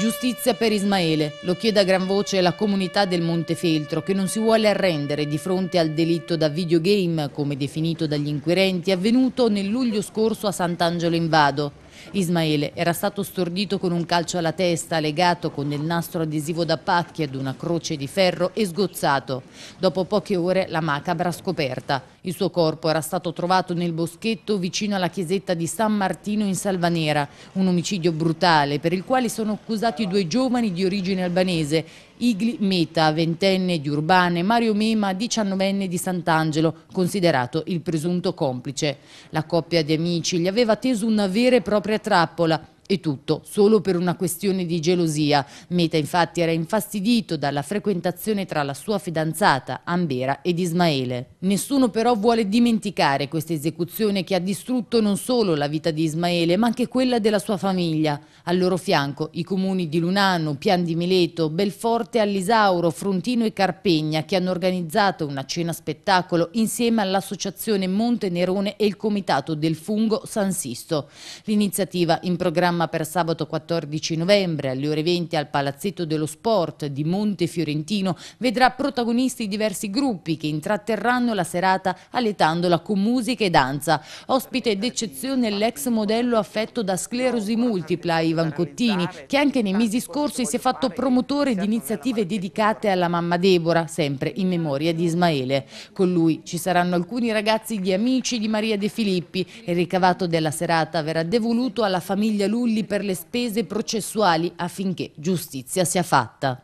Giustizia per Ismaele, lo chiede a gran voce la comunità del Montefeltro che non si vuole arrendere di fronte al delitto da videogame, come definito dagli inquirenti, avvenuto nel luglio scorso a Sant'Angelo in Vado. Ismaele era stato stordito con un calcio alla testa, legato con il nastro adesivo da pacchi ad una croce di ferro e sgozzato. Dopo poche ore la macabra scoperta. Il suo corpo era stato trovato nel boschetto vicino alla chiesetta di San Martino in Salvanera, un omicidio brutale per il quale sono accusati due giovani di origine albanese, Igli Meta, ventenne di Urbane, e Mario Mema, diciannovenne di Sant'Angelo, considerato il presunto complice. La coppia di amici gli aveva teso una vera e propria trappola, e tutto, solo per una questione di gelosia. Meta infatti era infastidito dalla frequentazione tra la sua fidanzata, Ambera, ed Ismaele. Nessuno però vuole dimenticare questa esecuzione che ha distrutto non solo la vita di Ismaele, ma anche quella della sua famiglia. Al loro fianco i comuni di Lunano, Pian di Mileto, Belforte, Allisauro, Frontino e Carpegna che hanno organizzato una cena spettacolo insieme all'associazione Monte Nerone e il comitato del fungo San Sisto. L'iniziativa in programma programma per sabato 14 novembre alle ore 20 al Palazzetto dello Sport di Monte Fiorentino vedrà protagonisti diversi gruppi che intratterranno la serata alietandola con musica e danza. Ospite d'eccezione l'ex modello affetto da sclerosi multipla Ivan Cottini che anche nei mesi scorsi si è fatto promotore di iniziative dedicate alla mamma Debora, sempre in memoria di Ismaele. Con lui ci saranno alcuni ragazzi di amici di Maria De Filippi. Il ricavato della serata verrà devoluto alla famiglia Lulli rulli per le spese processuali affinché giustizia sia fatta.